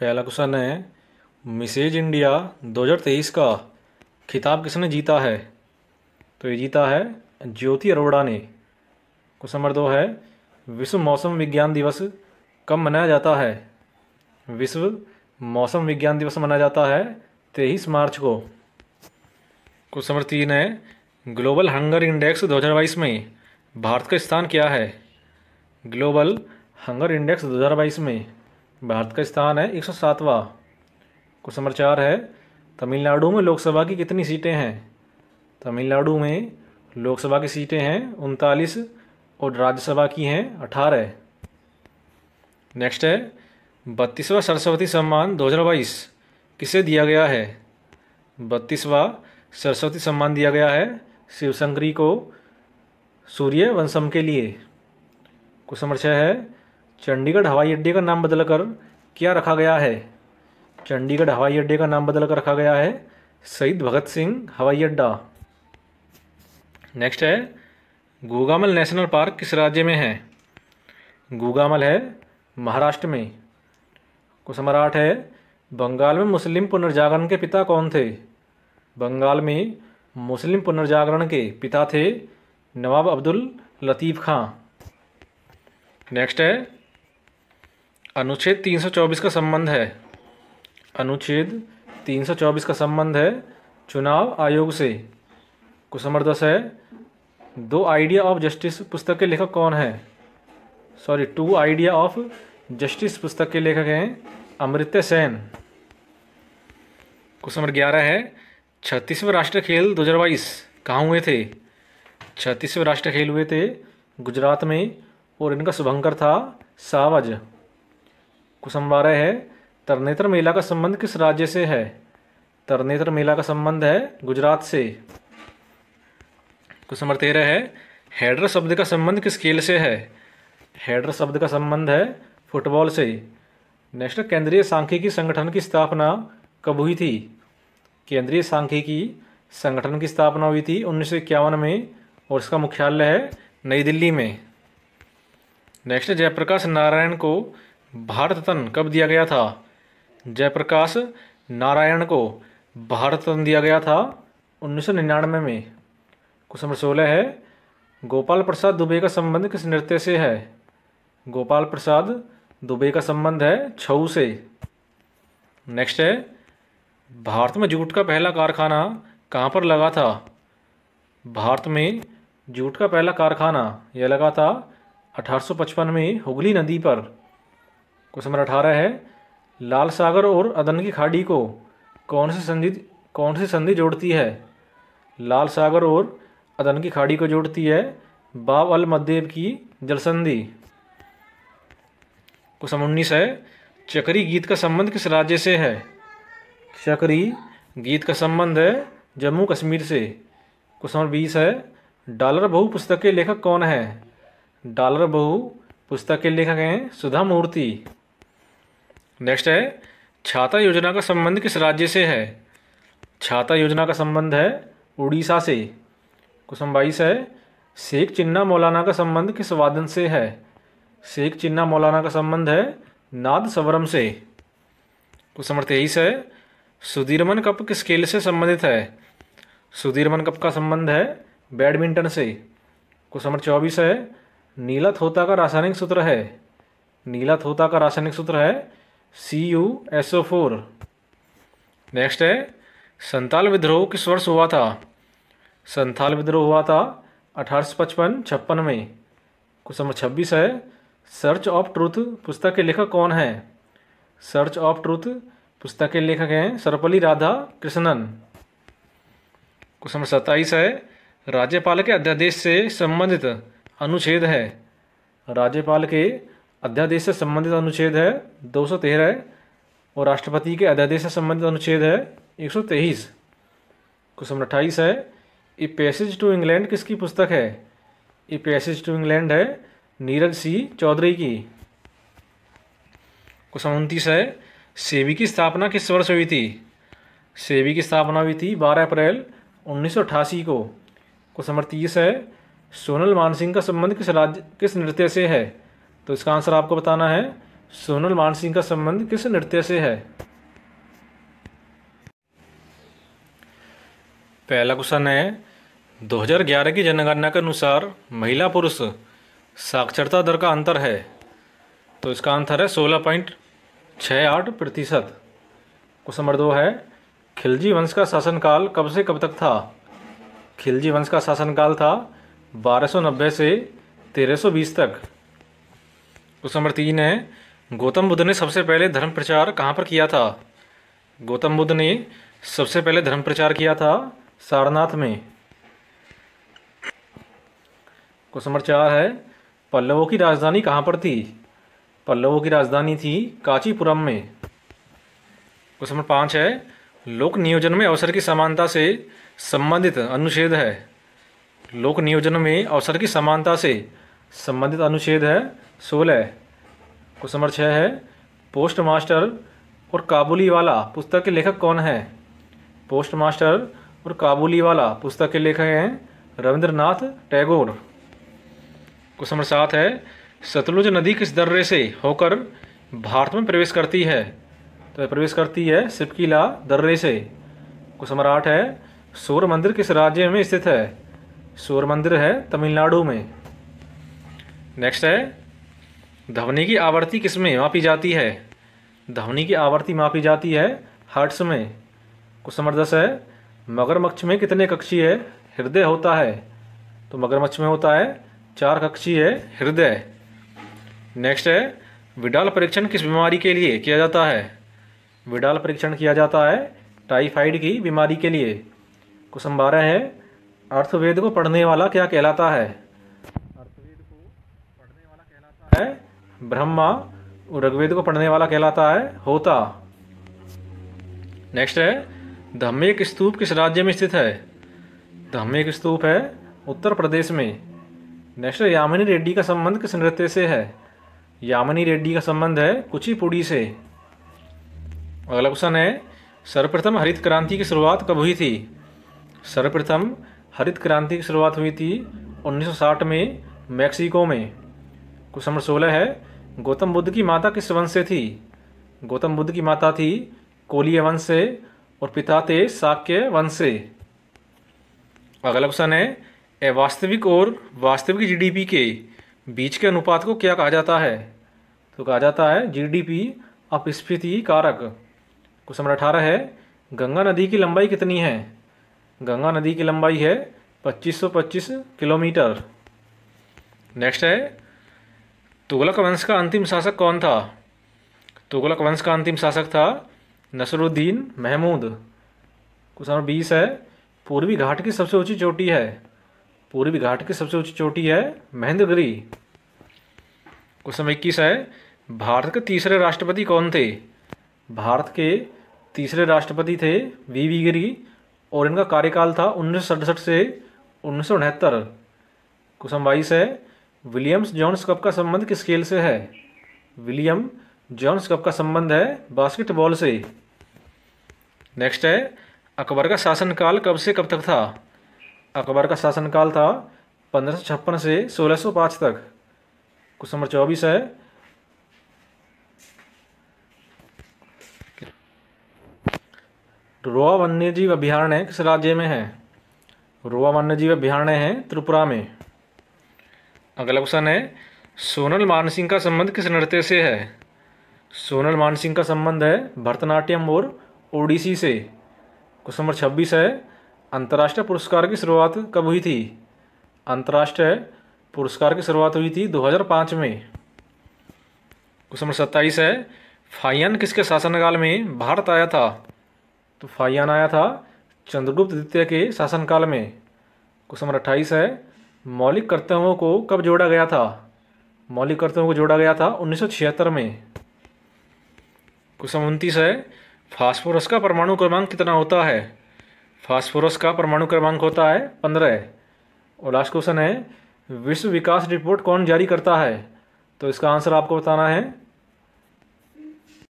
पहला क्वेश्चन है Mrs India 2023 का खिताब किसने जीता है तो ये जीता है ज्योति अरोड़ा ने क्वेश्चन नंबर दो है विश्व मौसम विज्ञान दिवस कब मनाया जाता है विश्व मौसम विज्ञान दिवस मनाया जाता है तेईस मार्च को क्वेश्चन नंबर तीन है ग्लोबल हंगर इंडेक्स 2022 में भारत का स्थान क्या है ग्लोबल हंगर इंडेक्स 2022 में भारत का स्थान है एक सौ क्वेश्चन नंबर चार है तमिलनाडु में लोकसभा की कितनी सीटें हैं तमिलनाडु में लोकसभा की सीटें हैं उनतालीस और राज्यसभा की हैं अठारह नेक्स्ट है बत्तीसवा सरस्वती सम्मान 2022 किसे दिया गया है बत्तीसवा सरस्वती सम्मान दिया गया है शिवशंकरी को सूर्य वंशम के लिए कुछ छः है चंडीगढ़ हवाई अड्डे का नाम बदलकर क्या रखा गया है चंडीगढ़ हवाई अड्डे का नाम बदलकर रखा गया है शहीद भगत सिंह हवाई अड्डा नेक्स्ट है गोगामल नेशनल पार्क किस राज्य में है गोगामल है महाराष्ट्र में क्वेश्चन नंबर आठ है बंगाल में मुस्लिम पुनर्जागरण के पिता कौन थे बंगाल में मुस्लिम पुनर्जागरण के पिता थे नवाब अब्दुल लतीफ़ खां नेक्स्ट है अनुच्छेद 324 का संबंध है अनुच्छेद 324 का संबंध है चुनाव आयोग से क्वेश्चन नंबर दस है दो आइडिया ऑफ जस्टिस पुस्तक के लेखक कौन है sorry to idea of justice पुस्तक के लेखक हैं अमृत सेन क्वेश्चन नंबर ग्यारह है छत्तीसवें राष्ट्रीय खेल 2022 कहाँ हुए थे छत्तीसवें राष्ट्रीय खेल हुए थे गुजरात में और इनका शुभंकर था सावज क्वेश्चन बारह है तरनेत्र मेला का संबंध किस राज्य से है तरनेत्र मेला का संबंध है गुजरात से क्वेश्चन नंबर तेरह है हेडर शब्द का संबंध किस खेल से है हेडर शब्द का संबंध है फुटबॉल से नेशनल केंद्रीय सांख्यिकी संगठन की स्थापना कब हुई थी केंद्रीय सांख्यिकी संगठन की स्थापना हुई थी उन्नीस में और इसका मुख्यालय है नई दिल्ली में नेक्स्ट जयप्रकाश नारायण को भारत रत्न कब दिया गया था जयप्रकाश नारायण को भारत रत्न दिया गया था उन्नीस सौ निन्यानवे में क्वेश्चन नंबर सोलह है गोपाल प्रसाद दुबे का संबंध किस नृत्य से है गोपाल प्रसाद दुबे का संबंध है छऊ से नेक्स्ट है भारत में जूट का पहला कारखाना कहाँ पर लगा था भारत में जूट का पहला कारखाना यह लगा था 1855 में हुगली नदी पर क्वेश्चन नंबर अठारह है लाल सागर और अदन की खाड़ी को कौन सी संधि कौन सी संधि जोड़ती है लाल सागर और अदन की खाड़ी को जोड़ती है बाब अल मद्देब की जलसंधि क्वेश्चन उन्नीस है चक्री गीत का संबंध किस राज्य से है चक्री गीत का संबंध है जम्मू कश्मीर से क्वेश्चन नंबर बीस है डॉलर बहु पुस्तक के लेखक कौन है डॉलर बहु पुस्तक के लेखक हैं सुधा मूर्ति नेक्स्ट है छाता योजना का संबंध किस राज्य से है छाता योजना का संबंध है उड़ीसा से क्वेश्चन बाईस है शेख चिन्ना मौलाना का संबंध किस वादन से है शेख चिन्ना मौलाना का संबंध है नाद सवरम से क्वेश्चन नंबर तेईस है सुधीरमन कप किस खेल से संबंधित है सुधीरमन कप का संबंध है बैडमिंटन से क्वेश्चन नंबर चौबीस है नीला थोता का रासायनिक सूत्र है नीला थोता का रासायनिक सूत्र है C U S O four next है संताल विद्रोह किस वर्ष हुआ था संथाल विद्रोह हुआ था अठारह सौ पचपन छप्पन में क्वेश्चन नंबर छब्बीस है सर्च ऑफ ट्रूथ पुस्तक के लेखक कौन है सर्च ऑफ ट्रूथ पुस्तक के लेखक हैं Sarvepalli Radhakrishnan question number सत्ताईस है राज्यपाल के अध्यादेश से संबंधित अनुच्छेद है राज्यपाल के अध्यादेश से संबंधित अनुच्छेद है दो सौ तेरह और राष्ट्रपति के अध्यादेश से संबंधित अनुच्छेद है एक सौ तेईस क्वेश्चन नंबर अट्ठाईस है ए पैसेज टू इंग्लैंड किसकी पुस्तक है ए पैसेज टू इंग्लैंड है नीरज सी चौधरी की क्वेश्चन उनतीस है सेबी की स्थापना किस वर्ष हुई थी सेबी की स्थापना हुई थी बारह अप्रैल उन्नीस सौ अठासी को क्वेश्चन नंबर तीस है सोनल मानसिंह का संबंध किस राज्य किस नृत्य से है तो इसका आंसर आपको बताना है सोनल मान सिंह का संबंध किस नृत्य से है पहला क्वेश्चन है 2011 की जनगणना के अनुसार महिला पुरुष साक्षरता दर का अंतर है तो इसका आंसर है सोलह पॉइंट छ आठ प्रतिशत क्वेश्चन नंबर दो है खिलजी वंश का शासनकाल कब से कब तक था खिलजी वंश का शासनकाल था 1290 से 1320 तक क्वेश्चन नंबर तीन है गौतम बुद्ध ने सबसे पहले धर्म प्रचार कहाँ पर किया था गौतम बुद्ध ने सबसे पहले धर्म प्रचार किया था सारनाथ में क्वेश्चन नंबर चार है पल्लवों की राजधानी कहाँ पर थी पल्लवों की राजधानी थी कांचीपुरम में क्वेश्चन नंबर पाँच है लोक नियोजन में अवसर की समानता से संबंधित अनुच्छेद है लोक नियोजन में अवसर की समानता से संबंधित अनुच्छेद है सोलह क्वेश्चन नंबर छः है पोस्ट मास्टर और काबुली वाला पुस्तक के लेखक कौन है पोस्ट मास्टर और काबुली वाला पुस्तक के लेखक हैं रविंद्रनाथ टैगोर क्वेश्चन नंबर सात है सतलुज नदी किस दर्रे से होकर भारत में प्रवेश करती है तो प्रवेश करती है सिपकीला दर्रे से क्वेश्चन नंबर आठ है सूर्य मंदिर किस राज्य में स्थित है सूर्य मंदिर है तमिलनाडु में नेक्स्ट है ध्वनि की आवृत्ति किस में मापी जाती है ध्वनि की आवृत्ति मापी जाती है हर्ट्स में क्वेश्चन नंबर दस है मगरमच्छ में कितने कक्षी है हृदय होता है तो मगरमच्छ में होता है चार कक्षी है हृदय नेक्स्ट है विडाल परीक्षण किस बीमारी के लिए किया जाता है विडाल परीक्षण किया जाता है टाइफाइड की बीमारी के लिए क्वेश्चन बारह है अर्थवेद को पढ़ने वाला क्या कहलाता है है ब्रह्मा ऋग्वेद को पढ़ने वाला कहलाता है होता नेक्स्ट है धम्मेक स्तूप किस राज्य में स्थित है धम्मेक स्तूप है उत्तर प्रदेश में नेक्स्ट है यामिनी रेड्डी का संबंध किस नृत्य से है यामिनी रेड्डी का संबंध है कुचिपुड़ी से अगला क्वेश्चन है सर्वप्रथम हरित क्रांति की शुरुआत कब हुई थी सर्वप्रथम हरित क्रांति की शुरुआत हुई थी 1960 में मैक्सिको में क्वेश्चन नंबर सोलह है गौतम बुद्ध की माता किस वंश से थी गौतम बुद्ध की माता थी कोलीय वंश से और पिता थे शाक्य वंश से अगला क्वेश्चन है अवास्तविक और वास्तविक जीडीपी के बीच के अनुपात को क्या कहा जाता है तो कहा जाता है जीडीपी अपस्फीति कारक क्वेश्चन नंबर अठारह है गंगा नदी की लंबाई कितनी है गंगा नदी की लंबाई है 2525 किलोमीटर नेक्स्ट है तुगलक वंश का अंतिम शासक कौन था तुगलक वंश का अंतिम शासक था नसरुद्दीन महमूद क्वेश्चन नंबर बीस है पूर्वी घाट की सबसे ऊंची चोटी है पूर्वी घाट की सबसे ऊंची चोटी है महेंद्रगिरी क्वेश्चन नंबर इक्कीस है भारत के तीसरे राष्ट्रपति कौन थे भारत के तीसरे राष्ट्रपति थे वी वी गिरी और इनका कार्यकाल था उन्नीस से उन्नीस क्वेश्चन बाईस है विलियम्स जॉन्स कप का संबंध किस खेल से है विलियम जॉन्स कप का संबंध है बास्केटबॉल से नेक्स्ट है अकबर का शासनकाल कब से कब तक था अकबर का शासनकाल था पंद्रह से सोलह पाँच तक क्वेश्चन नंबर चौबीस है रोआ वन्यजीव अभ्यारण्य किस राज्य में है रोआ वन्यजीव अभ्यारण्य है त्रिपुरा में अगला क्वेश्चन है सोनल मानसिंह का संबंध किस नृत्य से है सोनल मानसिंह का संबंध है भरतनाट्यम और ओडिसी से क्वेश्चन नंबर छब्बीस है अंतर्राष्ट्रीय पुरस्कार की शुरुआत कब हुई थी अंतर्राष्ट्रीय पुरस्कार की शुरुआत हुई थी 2005 में क्वेश्चन नंबर सत्ताईस है फाइयान किसके शासनकाल में भारत आया था तो फाइयान आया था चंद्रगुप्त द्वितीय के शासनकाल में क्वेश्चन नंबर अट्ठाईस है मौलिक कर्तव्यों को कब जोड़ा गया था मौलिक कर्तव्यों को जोड़ा गया था 1976 में क्वेश्चन उनतीस है फास्फोरस का परमाणु क्रमांक कितना होता है फास्फोरस का परमाणु क्रमांक होता है पंद्रह और लास्ट क्वेश्चन है विश्व विकास रिपोर्ट कौन जारी करता है तो इसका आंसर आपको बताना है